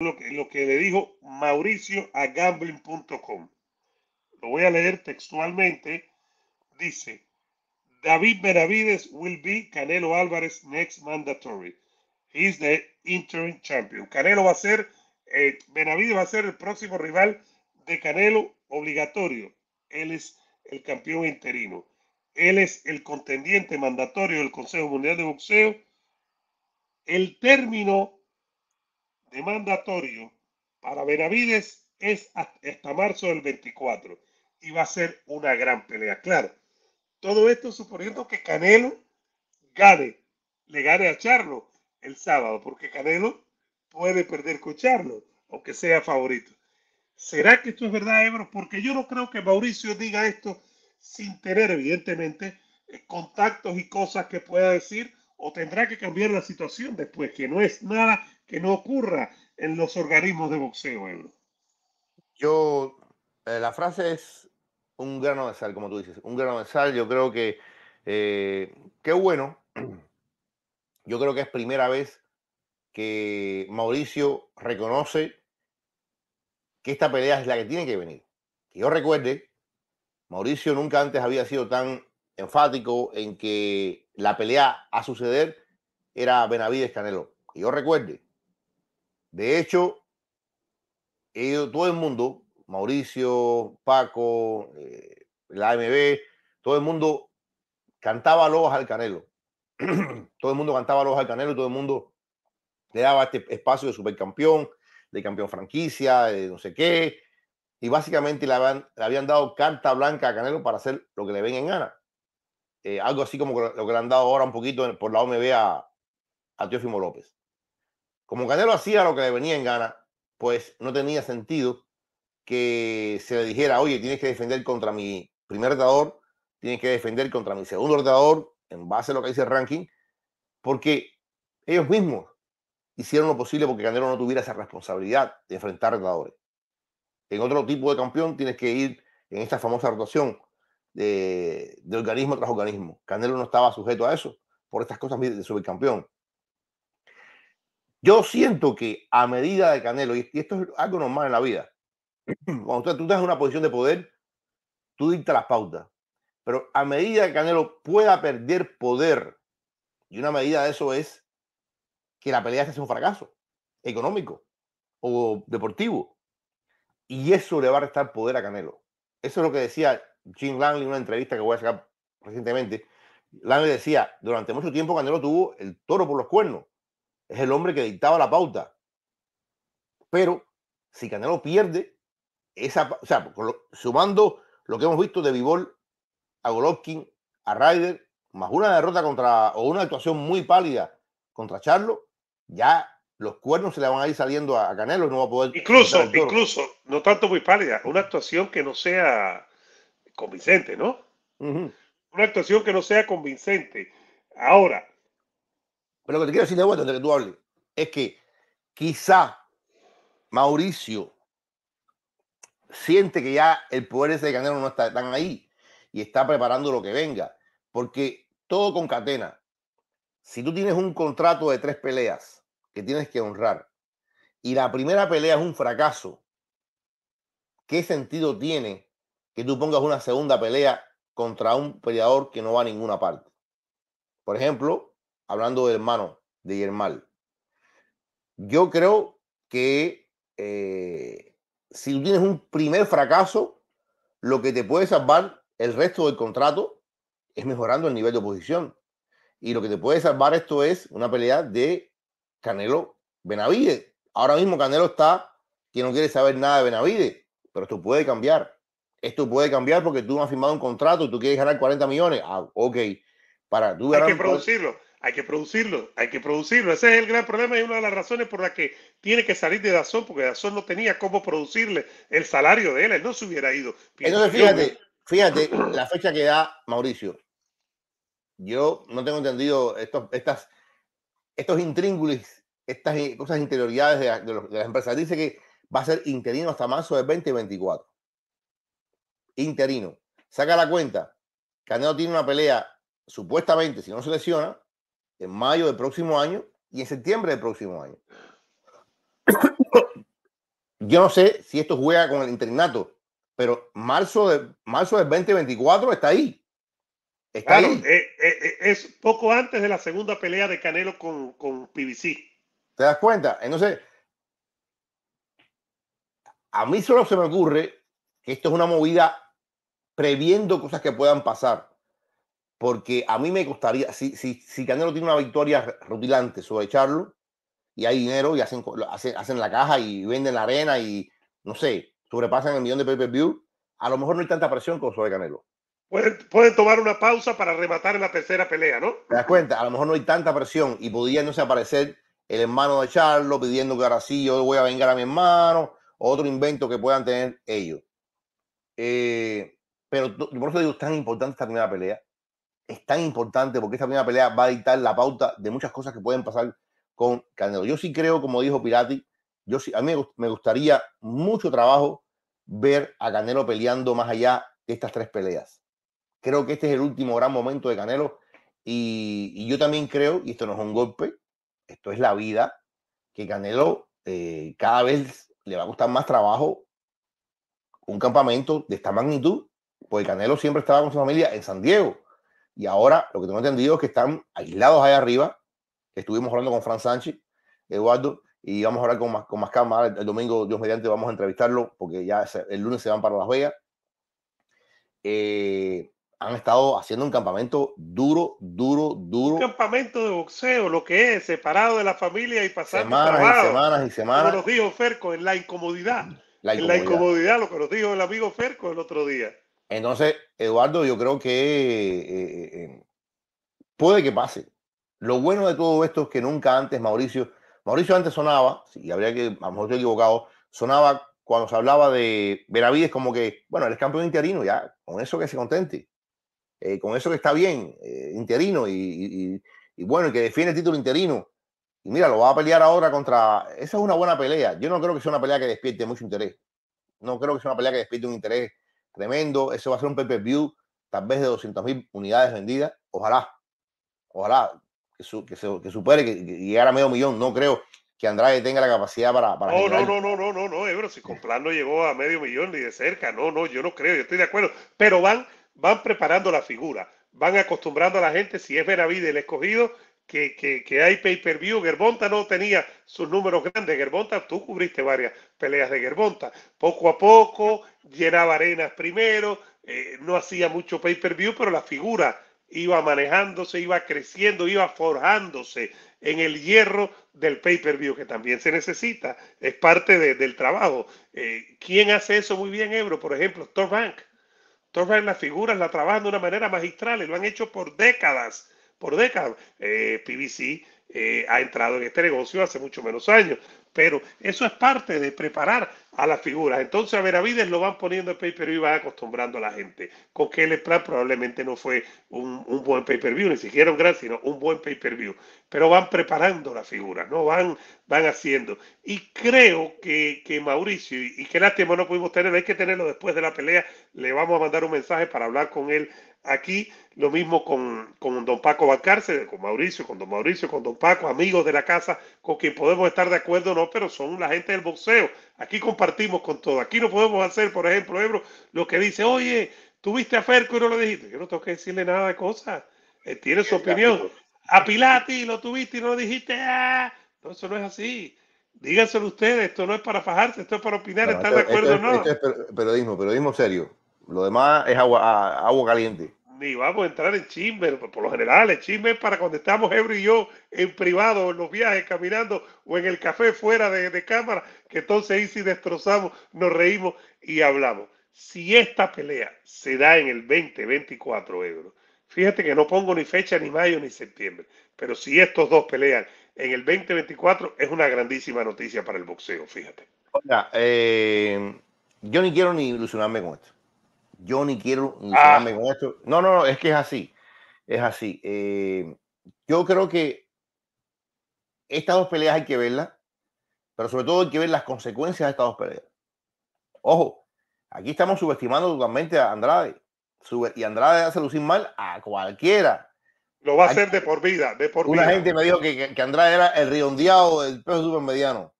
lo que, le dijo Mauricio a gambling.com. Lo voy a leer textualmente. Dice, David Benavides will be Canelo Álvarez next mandatory. He's the interim champion. Canelo va a ser, eh, Benavides va a ser el próximo rival de Canelo obligatorio. Él es el campeón interino. Él es el contendiente mandatorio del Consejo Mundial de Boxeo. El término de mandatorio para Benavides es hasta marzo del 24 y va a ser una gran pelea. Claro, todo esto suponiendo que Canelo gane, le gane a Charlo el sábado, porque Canelo puede perder con Charlo, aunque sea favorito. ¿Será que esto es verdad, Ebro? Porque yo no creo que Mauricio diga esto sin tener, evidentemente, eh, contactos y cosas que pueda decir, o tendrá que cambiar la situación después, que no es nada que no ocurra en los organismos de boxeo, Yo, eh, la frase es un grano de sal, como tú dices, un grano de sal. Yo creo que, eh, qué bueno, yo creo que es primera vez que Mauricio reconoce que esta pelea es la que tiene que venir. Que yo recuerde, Mauricio nunca antes había sido tan enfático en que la pelea a suceder era Benavides Canelo. Que yo recuerde. De hecho, todo el mundo, Mauricio, Paco, eh, la AMB, todo el mundo cantaba lobas al Canelo. todo el mundo cantaba lobas al Canelo, todo el mundo le daba este espacio de supercampeón, de campeón franquicia, de no sé qué. Y básicamente le habían, dado carta blanca a Canelo para hacer lo que le ven en gana. Eh, algo así como lo que le han dado ahora un poquito por la OMB a, a Teófimo López. Como Canelo hacía lo que le venía en gana, pues no tenía sentido que se le dijera, oye, tienes que defender contra mi primer retador, tienes que defender contra mi segundo retador, en base a lo que dice el ranking, porque ellos mismos hicieron lo posible porque Canelo no tuviera esa responsabilidad de enfrentar retadores. En otro tipo de campeón tienes que ir en esta famosa rotación de, de organismo tras organismo. Canelo no estaba sujeto a eso por estas cosas de subcampeón. Yo siento que a medida de Canelo, y esto es algo normal en la vida, cuando tú estás en una posición de poder, tú dictas las pautas. Pero a medida que Canelo pueda perder poder, y una medida de eso es que la pelea se hace un fracaso económico o deportivo. Y eso le va a restar poder a Canelo. Eso es lo que decía Jim Langley en una entrevista que voy a sacar recientemente. Langley decía, durante mucho tiempo Canelo tuvo el toro por los cuernos es el hombre que dictaba la pauta. Pero si Canelo pierde, esa, o sea, sumando lo que hemos visto de Vivol a Golovkin, a Ryder, más una derrota contra, o una actuación muy pálida contra Charlo, ya los cuernos se le van a ir saliendo a Canelo no va a poder. Incluso, incluso, no tanto muy pálida, una actuación que no sea convincente, ¿no? Una actuación que no sea convincente. Ahora, pero lo que te quiero decir de vuelta, antes que tú hables, es que quizá Mauricio siente que ya el poder ese de Canelo no está tan ahí y está preparando lo que venga. Porque todo concatena. Si tú tienes un contrato de tres peleas que tienes que honrar y la primera pelea es un fracaso, ¿qué sentido tiene que tú pongas una segunda pelea contra un peleador que no va a ninguna parte? Por ejemplo, hablando de hermano, de Yermal, yo creo que eh, si tú tienes un primer fracaso, lo que te puede salvar el resto del contrato es mejorando el nivel de oposición. Y lo que te puede salvar esto es una pelea de Canelo Benavides. Ahora mismo Canelo está que no quiere saber nada de Benavides, pero esto puede cambiar. Esto puede cambiar porque tú has firmado un contrato y tú quieres ganar 40 millones. Ah, ok. Para tú que producirlo hay que producirlo, hay que producirlo. Ese es el gran problema y una de las razones por las que tiene que salir de Dazón, porque Dazón no tenía cómo producirle el salario de él, él no se hubiera ido. Entonces, fíjate, fíjate la fecha que da Mauricio. Yo no tengo entendido estos, estas, estos intríngulis, estas cosas interioridades de, las empresas. Dice que va a ser interino hasta marzo del 2024. Interino. Saca la cuenta. Canelo tiene una pelea, supuestamente, si no se lesiona, en mayo del próximo año y en septiembre del próximo año. Yo no sé si esto juega con el internato, pero marzo, de, marzo del 2024 está ahí. Está ahí. Eh, eh, eh, es poco antes de la segunda pelea de Canelo con, con PBC. ¿Te das cuenta? Entonces, a mí solo se me ocurre que esto es una movida previendo cosas que puedan pasar porque a mí me costaría, si, si, Canelo tiene una victoria rutilante sobre Charlo, y hay dinero y hacen, hacen, la caja y venden la arena y, no sé, sobrepasan el millón de pay-per-view, a lo mejor no hay tanta presión como sobre Canelo. Pueden, tomar una pausa para rematar en la tercera pelea, ¿no? Te das cuenta, a lo mejor no hay tanta presión y podría no sé, aparecer el hermano de Charlo pidiendo que ahora sí yo voy a vengar a mi hermano, otro invento que puedan tener ellos. Eh, pero por eso digo, es tan importante esta primera pelea, es tan importante porque esta primera pelea va a dictar la pauta de muchas cosas que pueden pasar con Canelo. Yo sí creo, como dijo Pirati, yo sí, a mí me gustaría mucho trabajo ver a Canelo peleando más allá de estas tres peleas. Creo que este es el último gran momento de Canelo y, yo también creo, y esto no es un golpe, esto es la vida, que Canelo eh, cada vez le va a costar más trabajo un campamento de esta magnitud, porque Canelo siempre estaba con su familia en San Diego y ahora lo que tengo entendido es que están aislados ahí arriba. Estuvimos hablando con Fran Sánchez, Eduardo, y vamos a hablar con más, con más calma. El, domingo, Dios mediante, vamos a entrevistarlo porque ya el lunes se van para Las Vegas. Eh, han estado haciendo un campamento duro, duro, duro. Un campamento de boxeo, lo que es, separado de la familia y pasando semanas y semanas y semanas. que nos dijo Ferco, en la incomodidad. La incomodidad. En la incomodidad, lo que nos dijo el amigo Ferco el otro día. Entonces, Eduardo, yo creo que eh, eh, eh, puede que pase. Lo bueno de todo esto es que nunca antes Mauricio, Mauricio antes sonaba, y habría que, a lo mejor estoy equivocado, sonaba cuando se hablaba de Benavides como que, bueno, él es campeón interino, ya, con eso que se contente, con eso que está bien, interino, y, y, y, que defiende el título interino. Y mira, lo va a pelear ahora contra. Esa es una buena pelea. Yo no creo que sea una pelea que despierte mucho interés. No creo que sea una pelea que despierte un interés tremendo. Eso va a ser un pay view tal vez de 200 mil unidades vendidas. Ojalá, ojalá que, que, se, que supere, que, llegara a medio millón. No creo que Andrade tenga la capacidad para. para no, no, no, no, no, no, Ebro, si comprar no llegó a medio millón ni de cerca, no, no, yo no creo, yo estoy de acuerdo, pero van, van preparando la figura, van acostumbrando a la gente, si es Benavides el escogido, que, que, hay pay-per-view. Gerbonta no tenía sus números grandes. Gerbonta, tú cubriste varias peleas de Gerbonta. Poco a poco, llenaba arenas primero, eh, no hacía mucho pay-per-view, pero la figura iba manejándose, iba creciendo, iba forjándose en el hierro del pay-per-view, que también se necesita, es parte del trabajo. Eh, ¿Quién hace eso muy bien, Ebro? Por ejemplo, Torbank. Torbank las figuras la trabaja de una manera magistral lo han hecho por décadas por décadas. Eh, PBC eh, ha entrado en este negocio hace mucho menos años, pero eso es parte de preparar a las figuras. Entonces a Veravides lo van poniendo en pay-per-view y van acostumbrando a la gente. Con que el plan probablemente no fue un, buen pay-per-view, ni siquiera un gran, sino un buen pay-per-view. Pero van preparando las figuras, ¿no? Van, van haciendo. Y creo que, Mauricio, y, y qué lástima no pudimos tenerlo, hay que tenerlo después de la pelea, le vamos a mandar un mensaje para hablar con él aquí lo mismo con, con don Paco Valcárcel, con Mauricio, con don Mauricio, con don Paco, amigos de la casa, con quien podemos estar de acuerdo o no, pero son la gente del boxeo. Aquí compartimos con todo. Aquí no podemos hacer, por ejemplo, Ebro, lo que dice, oye, tuviste a Ferco y no lo dijiste. Yo no tengo que decirle nada de cosas. Eh, tiene su opinión. A Pilati lo tuviste y no lo dijiste. Ah, no, eso no es así. Díganselo ustedes, esto no es para fajarse, esto es para opinar, estar de acuerdo o no. periodismo, periodismo serio. Lo demás es agua, agua caliente ni vamos a entrar en chisme, por lo general el chisme es para cuando estamos Ebro y yo en privado, en los viajes, caminando o en el café fuera de, cámara, que entonces ahí sí destrozamos, nos reímos y hablamos. Si esta pelea se da en el 2024, Ebro, fíjate que no pongo ni fecha, ni mayo, ni septiembre, pero si estos dos pelean en el 2024, es una grandísima noticia para el boxeo, fíjate. Eh, yo ni quiero ni ilusionarme con esto yo ni quiero ni ah. con esto. No, no, no, es que es así. Es así. Eh, yo creo que estas dos peleas hay que verlas, pero sobre todo hay que ver las consecuencias de estas dos peleas. Ojo, aquí estamos subestimando totalmente a Andrade. y Andrade hace lucir mal a cualquiera. Lo va a hacer de por vida, de por Una gente me dijo que, que Andrade era el redondeado del peso mediano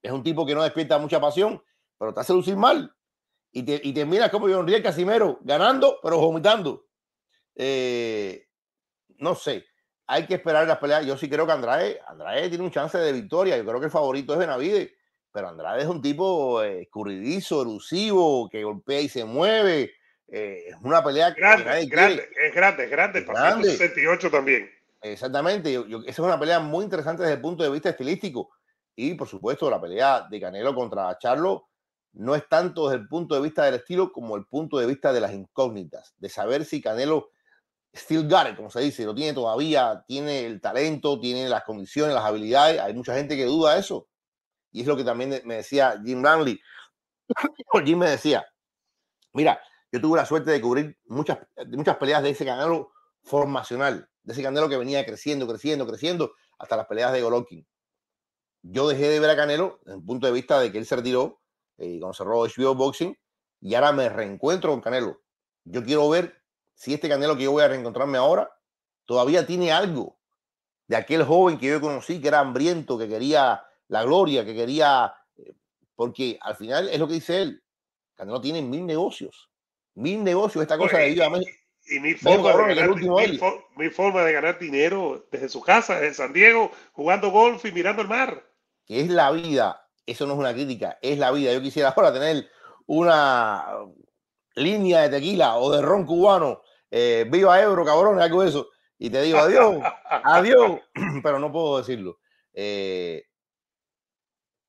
Es un tipo que no despierta mucha pasión, pero te hace lucir mal. Y te, y miras como John Riel Casimero, ganando, pero vomitando. Eh, no sé, hay que esperar las peleas. Yo sí creo que Andrade, Andrade tiene un chance de victoria. Yo creo que el favorito es Benavide. pero Andrade es un tipo eh, escurridizo, elusivo, que golpea y se mueve. Eh, es una pelea grande, grande, es grande, es grande, es grande. también. Exactamente, esa es una pelea muy interesante desde el punto de vista estilístico. Y por supuesto, la pelea de Canelo contra Charlo no es tanto desde el punto de vista del estilo como el punto de vista de las incógnitas, de saber si Canelo still got como se dice, lo tiene todavía, tiene el talento, tiene las condiciones, las habilidades, hay mucha gente que duda eso. Y es lo que también me decía Jim Ramley. Jim me decía, mira, yo tuve la suerte de cubrir muchas, muchas peleas de ese Canelo formacional, de ese Canelo que venía creciendo, creciendo, creciendo, hasta las peleas de Golovkin. Yo dejé de ver a Canelo desde el punto de vista de que él se retiró cuando cerró HBO Boxing, y ahora me reencuentro con Canelo. Yo quiero ver si este Canelo que yo voy a reencontrarme ahora todavía tiene algo de aquel joven que yo conocí, que era hambriento, que quería la gloria, que quería... Eh, porque al final es lo que dice él, Canelo tiene mil negocios, mil negocios, esta cosa de ir Y mi forma, de ganar, forma, de ganar, dinero desde su casa, desde San Diego, jugando golf y mirando el mar. Que es la vida. Eso no es una crítica, es la vida. Yo quisiera ahora tener una línea de tequila o de ron cubano. Eh, viva Ebro, cabrón, algo de eso. Y te digo adiós, adiós, pero no puedo decirlo. Eh,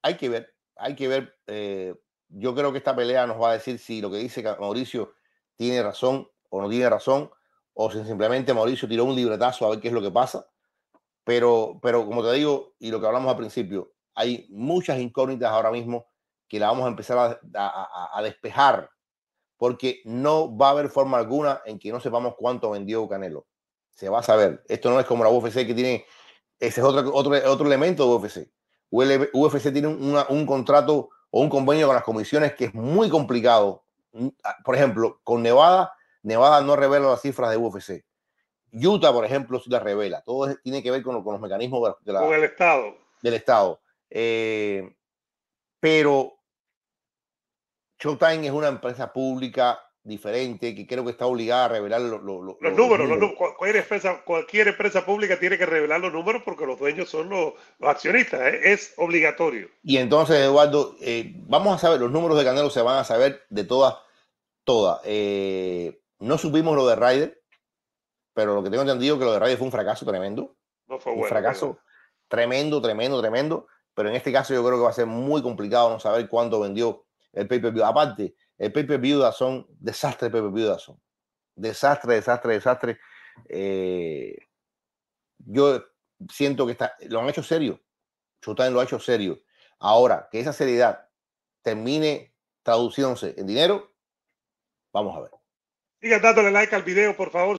hay que ver, hay que ver. Eh, yo creo que esta pelea nos va a decir si lo que dice Mauricio tiene razón o no tiene razón, o si simplemente Mauricio tiró un libretazo a ver qué es lo que pasa. Pero, pero como te digo, y lo que hablamos al principio, hay muchas incógnitas ahora mismo que la vamos a empezar a, despejar, porque no va a haber forma alguna en que no sepamos cuánto vendió Canelo. Se va a saber. Esto no es como la UFC que tiene, ese es otro, otro, otro elemento de UFC. UFC tiene un contrato o un convenio con las comisiones que es muy complicado. Mm, por ejemplo, con Nevada, Nevada no revela las cifras de UFC. Utah, por ejemplo, sí las revela. Todo tiene que ver con, los mecanismos del Estado. Eh, pero Showtime es una empresa pública diferente que creo que está obligada a revelar los, números, los números. Cualquier, empresa, pública tiene que revelar los números porque los dueños son los, accionistas, ¿eh? es obligatorio. Y entonces, Eduardo, eh, vamos a saber, los números de Canelo se van a saber de todas, todas. no supimos lo de Ryder, pero lo que tengo entendido es que lo de Ryder fue un fracaso tremendo. No fue Un fracaso tremendo, tremendo, tremendo pero en este caso yo creo que va a ser muy complicado no saber cuánto vendió el pay-per-view. Aparte, el pay-per-view de Azón, desastre el pay-per-view Desastre, desastre, desastre. Eh, yo siento que está, lo han hecho serio. Chutain lo ha hecho serio. Ahora, que esa seriedad termine traduciéndose en dinero, vamos a ver. Sigan dándole like al video, por favor.